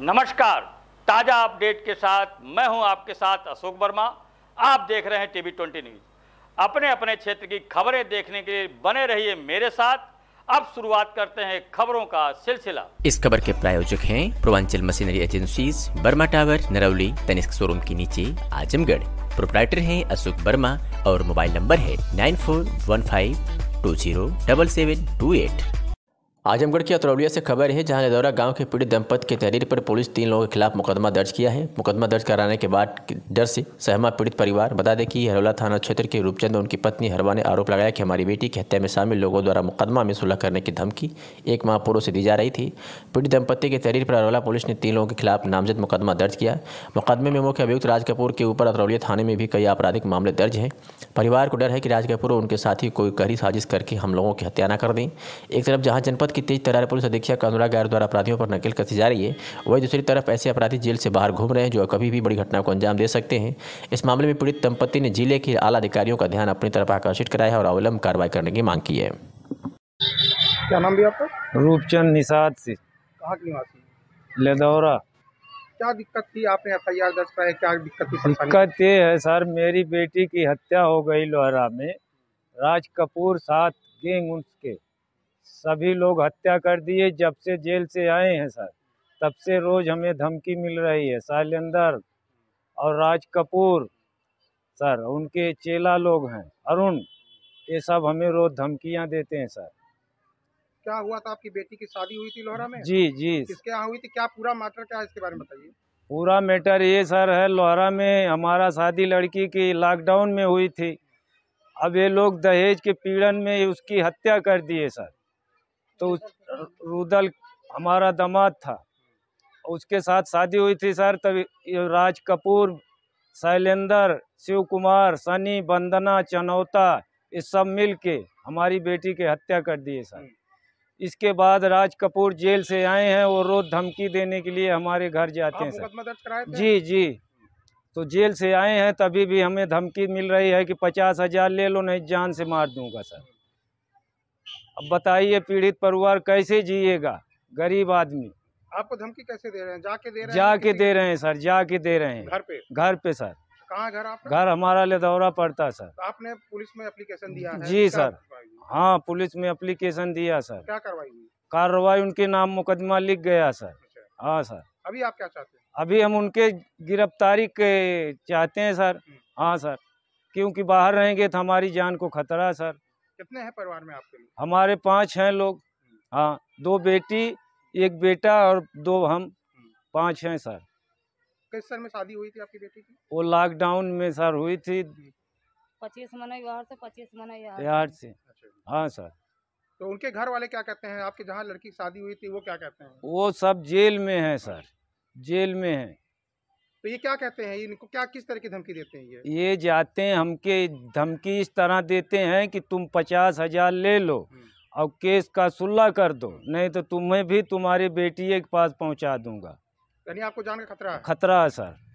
नमस्कार ताज़ा अपडेट के साथ मैं हूं आपके साथ अशोक वर्मा आप देख रहे हैं टीवी ट्वेंटी न्यूज अपने अपने क्षेत्र की खबरें देखने के लिए बने रहिए मेरे साथ अब शुरुआत करते हैं खबरों का सिलसिला इस खबर के प्रायोजक हैं Purvanchal machinery agency Burma tower Narauli Tanishq showroom के नीचे आजमगढ़ प्रोप्राइटर हैं अशोक वर्मा और मोबाइल नंबर है nine four one five two zero double seven two eight Azamgarh की अतरौलिया से खबर है जहां लदौरा गांव के पीड़ित दंपति की तहरीर पर पुलिस तीन लोगों के खिलाफ मुकदमा दर्ज किया है मुकदमा दर्ज कराने के बाद डर से सहमा पीड़ित परिवार बता दें कि हरोला थाना क्षेत्र के रूपचंद और उनकी पत्नी हरवा ने आरोप लगाया कि हमारी बेटी की हत्या में शामिल लोगों द्वारा मुकदमा में सुलह करने की धमकी एक माह पूर्व से दी जा रही थी पीड़ित दंपत्ति की तहरीर पर अरौला पुलिस ने तीन लोगों के खिलाफ नामजद मुकदमा दर्ज किया मुकदमे में मुख्य अभियुक्त राज कपूर के ऊपर अतरौलिया थाने में भी कई आपराधिक मामले दर्ज हैं परिवार को डर है कि राज कपूर और उनके साथी कोई गहरी साजिश करके हम लोगों की हत्या न कर दें एक तरफ जहाँ जनपद मुसीबत की तेज तरार पुलिस अधीक्षक अनुराग गैर द्वारा अपराधियों पर नकेल कसी जा रही है वहीं दूसरी तरफ ऐसे अपराधी जेल से बाहर घूम रहे हैं जो कभी भी बड़ी घटना को अंजाम दे सकते हैं इस मामले में पीड़ित दंपति ने जिले के आला अधिकारियों का ध्यान अपनी तरफ आकर्षित कराया है और अविलंब कार्रवाई करने की मांग की है क्या नाम भैया आपका रूपचंद निषाद से कहाँ की निवासी लेदौरा क्या दिक्कत थी आपने एफ आई आर दर्ज कराया क्या दिक्कत थी दिक्कत ये है सर मेरी बेटी की हत्या हो गई लोहरा में राज कपूर साथ गैंग उनके सभी लोग हत्या कर दिए जब से जेल से आए हैं सर तब से रोज हमें धमकी मिल रही है शैलेंदर और राज कपूर सर उनके चेला लोग हैं अरुण ये सब हमें रोज धमकियां देते हैं सर क्या हुआ था आपकी बेटी की शादी हुई थी लोहरा में जी जी किसके यहाँ हुई थी क्या पूरा मैटर क्या है इसके बारे में बताइए पूरा मैटर ये सर है लोहरा में हमारा शादी लड़की की लॉकडाउन में हुई थी अब ये लोग दहेज के पीड़न में उसकी हत्या कर दिए सर तो रुदल हमारा दामाद था उसके साथ शादी हुई थी सर तभी राज कपूर शैलेंद्र शिव कुमार सनी बंदना चनौता ये सब मिल के हमारी बेटी की हत्या कर दिए सर इसके बाद राज कपूर जेल से आए हैं और रोज धमकी देने के लिए हमारे घर जाते हैं सर जी जी तो जेल से आए हैं तभी भी हमें धमकी मिल रही है कि पचास हजार ले लो नहीं जान से मार दूंगा सर अब बताइए पीड़ित परिवार कैसे जिएगा गरीब आदमी आपको धमकी कैसे दे रहे हैं जाके दे रहे हैं जाके दे रहे हैं सर जाके दे रहे हैं घर पे घर पे सर कहाँ घर आप घर हमारा दौरा पड़ता है सर तो आपने पुलिस में एप्लीकेशन दिया है जी सर हाँ पुलिस में एप्लीकेशन दिया सर क्या कार्रवाई कार्रवाई उनके नाम मुकदमा लिख गया सर अच्छा। हाँ सर अभी आप क्या चाहते हैं अभी हम उनके गिरफ्तारी के चाहते हैं सर हम्म। हाँ सर क्योंकि बाहर रहेंगे तो हमारी जान को खतरा है सर कितने हैं परिवार में आपके लोग हमारे पांच हैं लोग हम्म। हाँ दो बेटी एक बेटा और दो हम हम्म। पांच हैं सर किस साल में शादी हुई थी आपकी बेटी की वो लॉकडाउन में सर हुई थी हम्म। पच्चीस महीना से पच्चीस मना बिहार से अच्छा। हाँ सर तो उनके घर वाले क्या कहते हैं आपके जहाँ लड़की की शादी हुई थी वो क्या कहते हैं वो सब जेल में है सर जेल में है तो ये क्या कहते हैं इनको क्या किस तरह की धमकी देते हैं ये ये जाते हैं हमके धमकी इस तरह देते हैं कि तुम पचास हजार ले लो हम्म। और केस का सुल्ला कर दो नहीं तो तुम्हें भी तुम्हारी बेटी के पास पहुंचा दूंगा यानी आपको जान का खतरा खतरा है सर